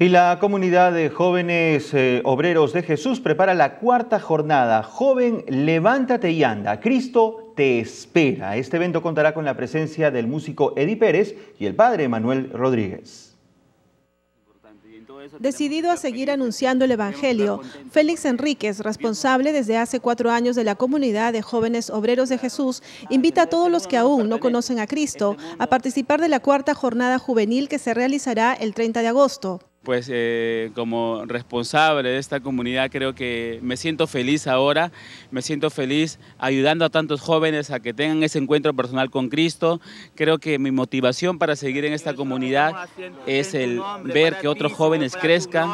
Y la comunidad de jóvenes eh, obreros de Jesús prepara la cuarta jornada. Joven, levántate y anda. Cristo te espera. Este evento contará con la presencia del músico Edi Pérez y el padre Manuel Rodríguez. Decidido a seguir anunciando el Evangelio, Félix Enríquez, responsable desde hace cuatro años de la comunidad de jóvenes obreros de Jesús, invita a todos los que aún no conocen a Cristo a participar de la cuarta jornada juvenil que se realizará el 30 de agosto pues eh, como responsable de esta comunidad creo que me siento feliz ahora, me siento feliz ayudando a tantos jóvenes a que tengan ese encuentro personal con Cristo. Creo que mi motivación para seguir en esta comunidad es el ver que otros jóvenes crezcan,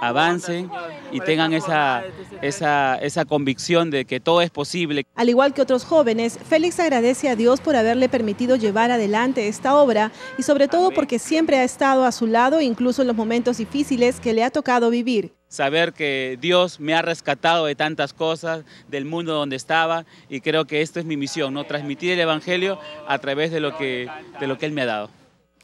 avancen y tengan esa, esa, esa convicción de que todo es posible. Al igual que otros jóvenes, Félix agradece a Dios por haberle permitido llevar adelante esta obra y sobre todo porque siempre ha estado a su lado incluso en los momentos difíciles que le ha tocado vivir saber que Dios me ha rescatado de tantas cosas, del mundo donde estaba, y creo que esto es mi misión, ¿no? transmitir el Evangelio a través de lo que, de lo que Él me ha dado.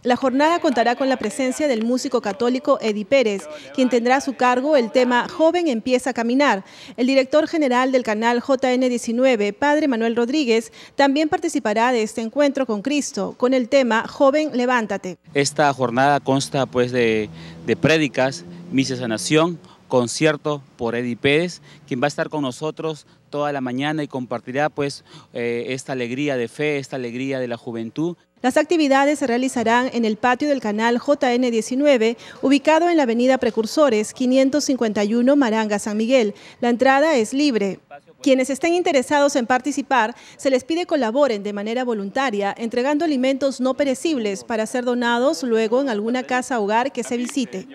La jornada contará con la presencia del músico católico Edi Pérez, quien tendrá a su cargo el tema Joven empieza a caminar. El director general del canal JN19, Padre Manuel Rodríguez, también participará de este encuentro con Cristo, con el tema Joven levántate. Esta jornada consta pues de, de prédicas, misa sanación, concierto por Edi Pérez, quien va a estar con nosotros toda la mañana y compartirá pues eh, esta alegría de fe, esta alegría de la juventud. Las actividades se realizarán en el patio del canal JN19, ubicado en la avenida Precursores 551 Maranga San Miguel. La entrada es libre. Quienes estén interesados en participar, se les pide colaboren de manera voluntaria, entregando alimentos no perecibles para ser donados luego en alguna casa hogar que se visite.